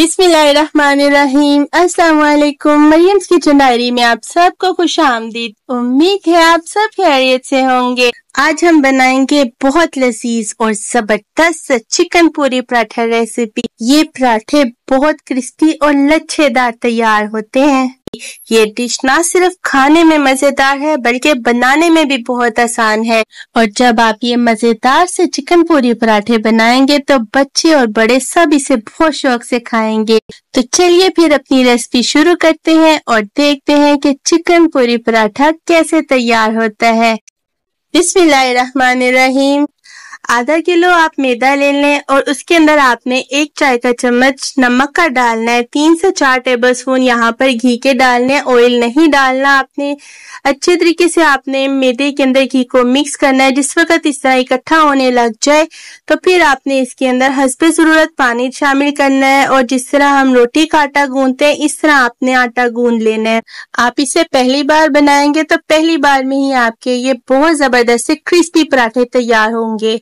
बिस्मिल्लाहिर्रहमानिर्रहीम अस्सलाम वालेकुम मरियम्स किचन डायरी में आप सबको खुश आमदीद उम्मीद है आप सब खैरियत से होंगे आज हम बनाएंगे बहुत लजीज और जबरदस्त चिकन पूरी पराठा रेसिपी ये पराठे बहुत क्रिस्पी और लच्छेदार तैयार होते हैं ये डिश ना सिर्फ खाने में मजेदार है बल्कि बनाने में भी बहुत आसान है और जब आप ये मजेदार से चिकन पूरी पराठे बनाएंगे तो बच्चे और बड़े सब इसे बहुत शौक से खाएंगे तो चलिए फिर अपनी रेसिपी शुरू करते हैं और देखते हैं कि चिकन पूरी पराठा कैसे तैयार होता है बिस्मिल्लाहिर्रहमानिर्रहीम आधा किलो आप मैदा ले लें और उसके अंदर आपने एक चाय का चम्मच नमक का डालना है तीन से चार टेबल स्पून यहाँ पर घी के डालने ऑयल नहीं डालना आपने अच्छे तरीके से आपने मैदे के अंदर घी को मिक्स करना है जिस वक्त इस तरह इकट्ठा होने लग जाए तो फिर आपने इसके अंदर हंसपे ज़रूरत पानी शामिल करना है और जिस तरह हम रोटी का आटा गूंदते हैं इस तरह आपने आटा गूंद लेना है आप इसे पहली बार बनाएंगे तो पहली बार में ही आपके ये बहुत ज़बरदस्त से क्रिस्पी पराठे तैयार होंगे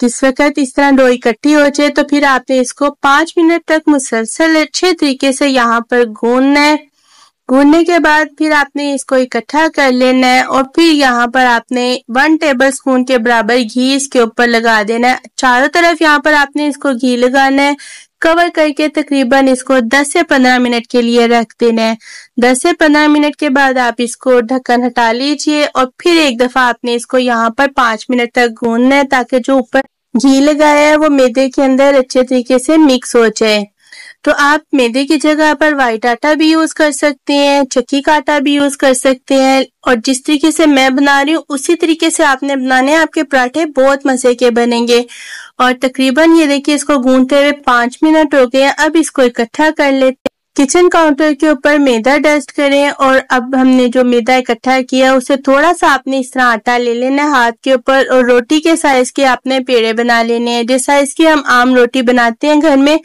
जिस वक्त इस तरह डोई इकट्ठी हो जाए तो फिर आपने इसको पांच मिनट तक मुसलसल अच्छे तरीके से यहाँ पर गूंदना है गूंदने के बाद फिर आपने इसको इकट्ठा कर लेना है और फिर यहाँ पर आपने वन टेबल स्पून के बराबर घी इसके ऊपर लगा देना है चारों तरफ यहाँ पर आपने इसको घी लगाना है कवर करके तकरीबन इसको 10 से 15 मिनट के लिए रख देना है 10 से 15 मिनट के बाद आप इसको ढक्कन हटा लीजिए और फिर एक दफा आपने इसको यहाँ पर पांच मिनट तक गूंदना है ताकि जो ऊपर घी लगाया है वो मैदे के अंदर अच्छे तरीके से मिक्स हो जाए तो आप मैदे की जगह पर व्हाइट आटा भी यूज कर सकते हैं चक्की का आटा भी यूज कर सकते हैं और जिस तरीके से मैं बना रही हूँ उसी तरीके से आपने बनाने आपके पराठे बहुत मजे के बनेंगे और तकरीबन ये देखिए इसको गूंदते हुए पांच मिनट हो गए अब इसको इकट्ठा कर लेते किचन काउंटर के ऊपर मैदा डस्ट करें और अब हमने जो मैदा इकट्ठा किया उसे थोड़ा सा आपने इस तरह आटा ले लेना है हाथ के ऊपर और रोटी के साइज के आपने पेड़े बना लेने हैं जिस साइज के हम आम रोटी बनाते हैं घर में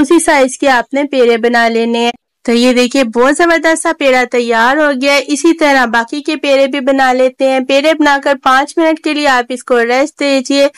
उसी साइज के आपने पेड़े बना लेने हैं तो ये देखिए बहुत जबरदस्त सा पेड़ा तैयार हो गया है इसी तरह बाकी के पेड़े भी बना लेते हैं पेड़े बनाकर पांच मिनट के लिए आप इसको रेस्ट दीजिए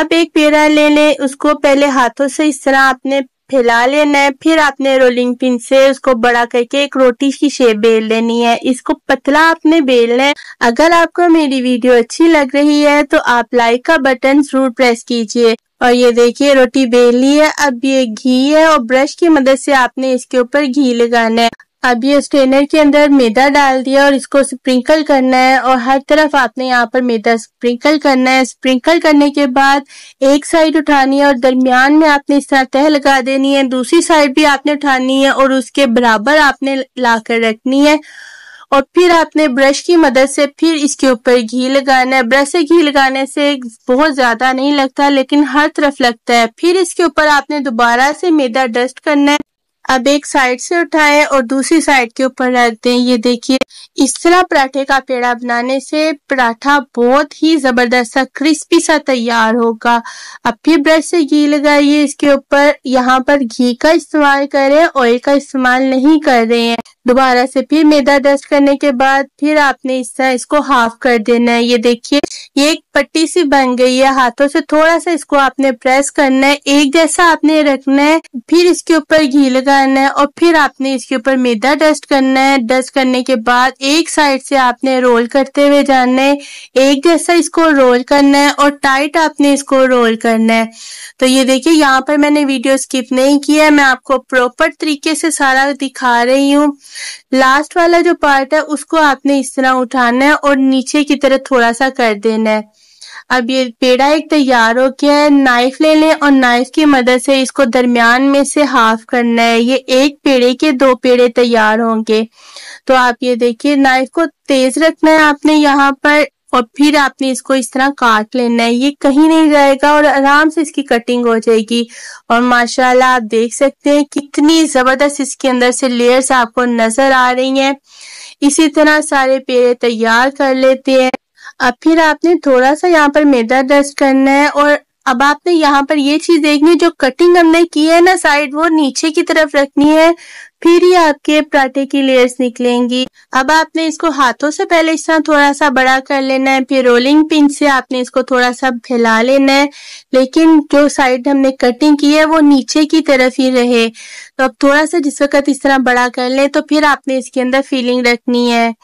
अब एक पेड़ा ले लें उसको पहले हाथों से इस तरह आपने फैला लेना है फिर आपने रोलिंग पिन से उसको बड़ा करके एक रोटी की शेप बेल लेनी है इसको पतला आपने बेलना है अगर आपको मेरी वीडियो अच्छी लग रही है तो आप लाइक का बटन जरूर प्रेस कीजिए और ये देखिए रोटी बेल ली है अब ये घी है और ब्रश की मदद से आपने इसके ऊपर घी लगाना है अब ये स्ट्रेनर के अंदर मैदा डाल दिया और इसको स्प्रिंकल करना है और हर तरफ आपने यहाँ पर मैदा स्प्रिंकल करना है स्प्रिंकल करने के बाद एक साइड उठानी है और दरमियान में आपने इस तरह तह लगा देनी है दूसरी साइड भी आपने उठानी है और उसके बराबर आपने ला कर रखनी है और फिर आपने ब्रश की मदद से फिर इसके ऊपर घी लगाना है ब्रश से घी लगाने से बहुत ज़्यादा नहीं लगता लेकिन हर तरफ लगता है फिर इसके ऊपर आपने दोबारा से मैदा डस्ट करना है अब एक साइड से उठाए और दूसरी साइड के ऊपर रख दें ये देखिए इस तरह पराठे का पेड़ा बनाने से पराठा बहुत ही जबरदस्त सा क्रिस्पी सा तैयार होगा अब फिर ब्रश से घी लगाइए इसके ऊपर यहाँ पर घी का इस्तेमाल करें ऑयल का इस्तेमाल नहीं कर रहे हैं दोबारा से फिर मैदा डस्ट करने के बाद फिर आपने इस तरह इसको हाफ कर देना है ये देखिए ये एक पट्टी सी बन गई है हाथों से थोड़ा सा इसको आपने प्रेस करना है एक जैसा आपने रखना है फिर इसके ऊपर घी लगाना है और फिर आपने इसके ऊपर मैदा डस्ट करना है डस्ट करने के बाद एक साइड से आपने रोल करते हुए जाना है एक जैसा इसको रोल करना है और टाइट आपने इसको रोल करना है तो ये देखिए यहाँ पर मैंने वीडियो स्किप नहीं किया है मैं आपको प्रॉपर तरीके से सारा दिखा रही हूँ लास्ट वाला जो पार्ट है उसको आपने इस तरह उठाना है और नीचे की तरह थोड़ा सा कर देना है अब ये पेड़ा एक तैयार हो गया है नाइफ ले लें और नाइफ की मदद से इसको दरमियान में से हाफ करना है ये एक पेड़े के दो पेड़े तैयार होंगे तो आप ये देखिए नाइफ को तेज रखना है आपने यहाँ पर और फिर आपने इसको इस तरह काट लेना है ये कहीं नहीं जाएगा और आराम से इसकी कटिंग हो जाएगी और माशाल्लाह आप देख सकते हैं कितनी जबरदस्त इसके अंदर से लेयर्स आपको नजर आ रही हैं इसी तरह सारे पेड़े तैयार कर लेते हैं अब फिर आपने थोड़ा सा यहाँ पर मैदा डस्ट करना है और अब आपने यहाँ पर ये चीज देखनी है जो कटिंग हमने की है ना साइड वो नीचे की तरफ रखनी है फिर ये आपके पराठे की लेयर्स निकलेंगी अब आपने इसको हाथों से पहले इस तरह थोड़ा सा बड़ा कर लेना है फिर रोलिंग पिन से आपने इसको थोड़ा सा फैला लेना है लेकिन जो साइड हमने कटिंग की है वो नीचे की तरफ ही रहे तो अब थोड़ा सा जिस वक्त इस तरह बड़ा कर ले तो फिर आपने इसके अंदर फीलिंग रखनी है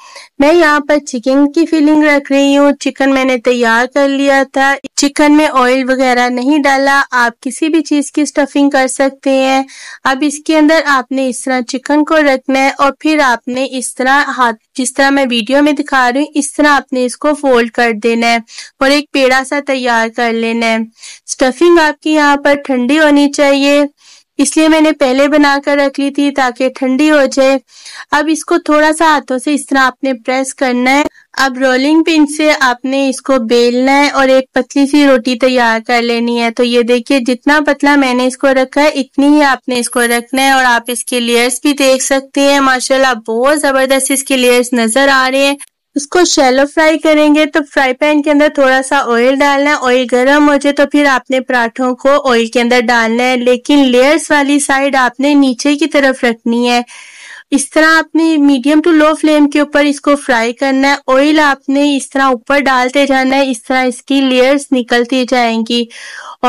मैं यहाँ पर चिकन की फीलिंग रख रही हूँ चिकन मैंने तैयार कर लिया था चिकन में ऑयल वगैरह नहीं डाला आप किसी भी चीज की स्टफिंग कर सकते हैं अब इसके अंदर आपने इस तरह चिकन को रखना है और फिर आपने इस तरह हाथ जिस तरह मैं वीडियो में दिखा रही हूँ इस तरह आपने इसको फोल्ड कर देना है और एक पेड़ा सा तैयार कर लेना है स्टफिंग आपकी यहाँ पर ठंडी होनी चाहिए इसलिए मैंने पहले बना कर रख ली थी ताकि ठंडी हो जाए अब इसको थोड़ा सा हाथों से इस तरह आपने प्रेस करना है अब रोलिंग पिन से आपने इसको बेलना है और एक पतली सी रोटी तैयार कर लेनी है तो ये देखिए जितना पतला मैंने इसको रखा है इतनी ही आपने इसको रखना है और आप इसके लेयर्स भी देख सकते हैं माशाल्लाह बहुत जबरदस्त इसके लेयर्स नजर आ रहे हैं उसको शैलो फ्राई करेंगे तो फ्राई पैन के अंदर थोड़ा सा ऑयल डालना है ऑयल गर्म हो जाए तो फिर आपने पराठों को ऑयल के अंदर डालना है लेकिन लेयर्स वाली साइड आपने नीचे की तरफ रखनी है इस तरह आपने मीडियम टू लो फ्लेम के ऊपर इसको फ्राई करना है ऑयल आपने इस तरह ऊपर डालते जाना है इस तरह इसकी लेयर्स निकलती जाएंगी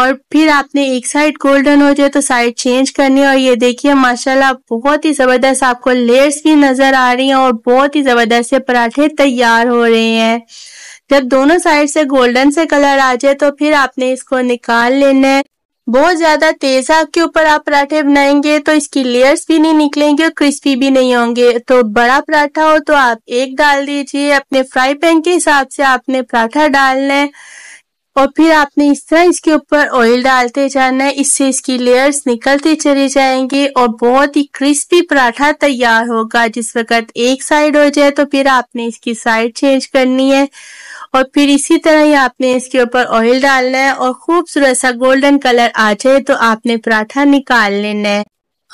और फिर आपने एक साइड गोल्डन हो जाए तो साइड चेंज करनी है और ये देखिए माशाल्लाह बहुत ही ज़बरदस्त आपको लेयर्स भी नज़र आ रही हैं और बहुत ही ज़बरदस्त से पराठे तैयार हो रहे हैं जब दोनों साइड से गोल्डन से कलर आ जाए तो फिर आपने इसको निकाल लेना है बहुत ज्यादा तेज आग के ऊपर आप पराठे बनाएंगे तो इसकी लेयर्स भी नहीं निकलेंगे और क्रिस्पी भी नहीं होंगे तो बड़ा पराठा हो तो आप एक डाल दीजिए अपने फ्राई पैन के हिसाब से आपने पराठा डालना है और फिर आपने इस तरह इसके ऊपर ऑयल डालते जाना है इससे इसकी लेयर्स निकलते चले जाएंगे और बहुत ही क्रिस्पी पराठा तैयार होगा जिस वक्त एक साइड हो जाए तो फिर आपने इसकी साइड चेंज करनी है और फिर इसी तरह ही आपने इसके ऊपर ऑयल डालना है और खूबसूरत सा गोल्डन कलर आ जाए तो आपने पराठा निकाल लेना है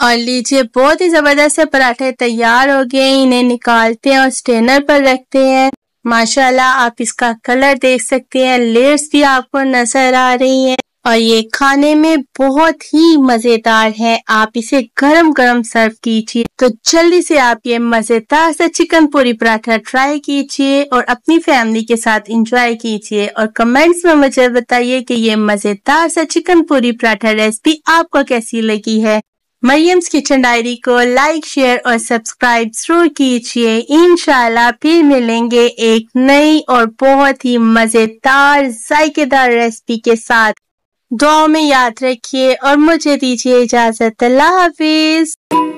और लीजिए बहुत ही जबरदस्त से पराठे तैयार हो गए इन्हें निकालते हैं और स्टेनर पर रखते हैं माशाल्लाह आप इसका कलर देख सकते हैं लेयर्स भी आपको नजर आ रही हैं और ये खाने में बहुत ही मजेदार है आप इसे गरम गरम सर्व कीजिए तो जल्दी से आप ये मजेदार सा चिकन पूरी पराठा ट्राई कीजिए और अपनी फैमिली के साथ एंजॉय कीजिए और कमेंट्स में मुझे बताइए कि ये मजेदार सा चिकन पूरी पराठा रेसिपी आपको कैसी लगी है मरियम्स किचन डायरी को लाइक शेयर और सब्सक्राइब जरूर कीजिए इनशाला फिर मिलेंगे एक नई और बहुत ही मजेदार जायकेदार रेसिपी के साथ दुआ में याद रखिए और मुझे दीजिए इजाजत अल्लाह हाफिज